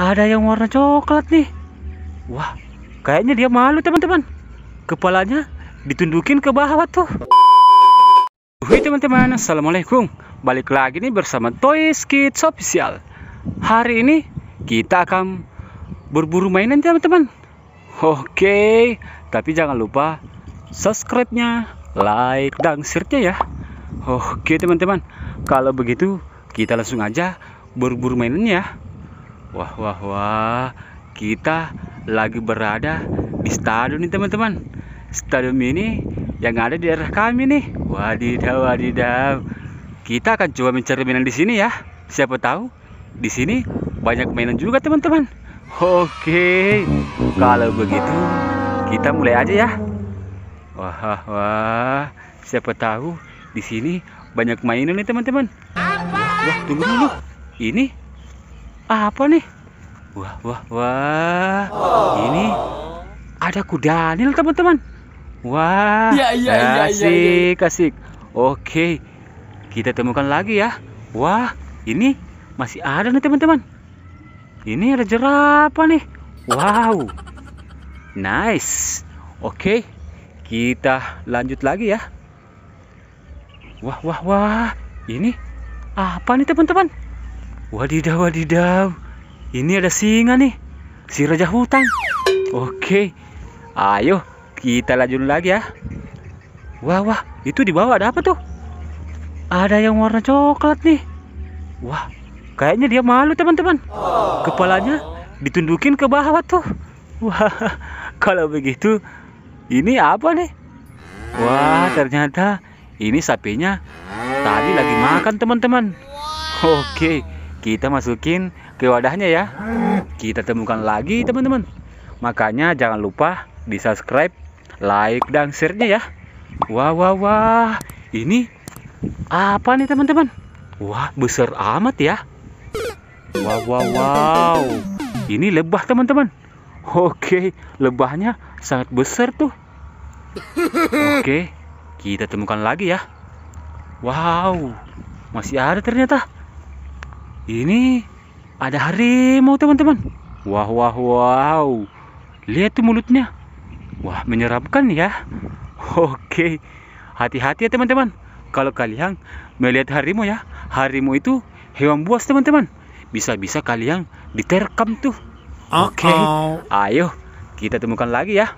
ada yang warna coklat nih wah kayaknya dia malu teman-teman kepalanya ditundukin ke bawah tuh Hai teman-teman Assalamualaikum balik lagi nih bersama Toys Kids Official hari ini kita akan berburu mainan teman-teman oke tapi jangan lupa subscribe-nya like dan share-nya ya oke teman-teman kalau begitu kita langsung aja berburu mainannya ya Wah, wah, wah. Kita lagi berada di stadion nih, teman-teman. Stadion ini yang ada di daerah kami nih. Wadidaw, wadidaw. Kita akan coba mencari mainan di sini ya. Siapa tahu di sini banyak mainan juga, teman-teman. Oke. Kalau begitu, kita mulai aja ya. Wah, wah, wah. Siapa tahu di sini banyak mainan nih, teman-teman. Wah, tunggu dulu. Ini apa nih wah wah wah oh. ini ada kuda nil teman-teman wah ya, ya, ya, asik ya, ya. asik oke kita temukan lagi ya wah ini masih ada nih teman-teman ini ada jerapah nih wow nice oke kita lanjut lagi ya wah wah wah ini apa nih teman-teman Wadidaw, wadidaw. Ini ada singa nih. Si Raja Hutan. Oke. Ayo, kita lanjut lagi ya. Wah, wah. Itu di bawah ada apa tuh? Ada yang warna coklat nih. Wah, kayaknya dia malu teman-teman. Kepalanya ditundukin ke bawah tuh. Wah, kalau begitu ini apa nih? Wah, ternyata ini sapinya tadi lagi makan teman-teman. Oke. Okay kita masukin ke wadahnya ya kita temukan lagi teman-teman makanya jangan lupa di subscribe like dan share-nya ya wah wah wah ini apa nih teman-teman wah besar amat ya wow wow wow ini lebah teman-teman oke lebahnya sangat besar tuh oke kita temukan lagi ya wow masih ada ternyata ini ada harimau teman-teman. Wah, wah, wow. Lihat tuh mulutnya. Wah, menyeramkan ya. Oke. Hati-hati ya teman-teman. Kalau kalian melihat harimau ya. Harimau itu hewan buas teman-teman. Bisa-bisa kalian diterkam tuh. Oke. Ayo, kita temukan lagi ya.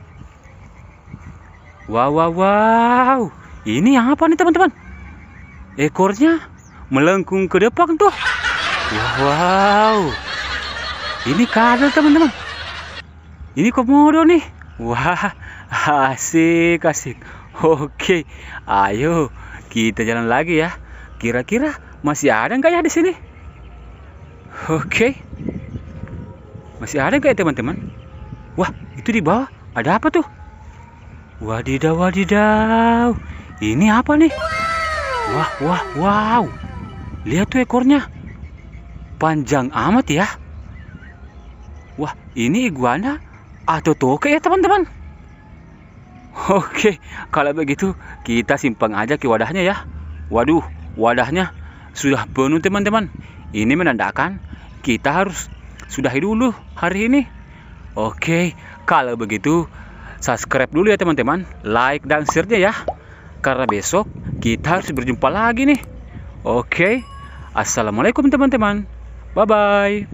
Wow, wow, wow. Ini yang apa nih teman-teman? Ekornya melengkung ke depan tuh. Ya, wow. Ini kadal teman-teman. Ini komodo nih. Wah, asik asik. Oke, ayo kita jalan lagi ya. Kira-kira masih ada nggak ya di sini? Oke, masih ada nggak ya teman-teman? Wah, itu di bawah ada apa tuh? Wadidaw, wadidaw. Ini apa nih? Wah, wah, wow. Lihat tuh ekornya. Panjang amat ya. Wah, ini iguana atau toke ya teman-teman? Oke, kalau begitu kita simpang aja ke wadahnya ya. Waduh, wadahnya sudah penuh teman-teman. Ini menandakan kita harus sudahi dulu hari ini. Oke, kalau begitu subscribe dulu ya teman-teman. Like dan share-nya ya. Karena besok kita harus berjumpa lagi nih. Oke, Assalamualaikum teman-teman. 拜拜。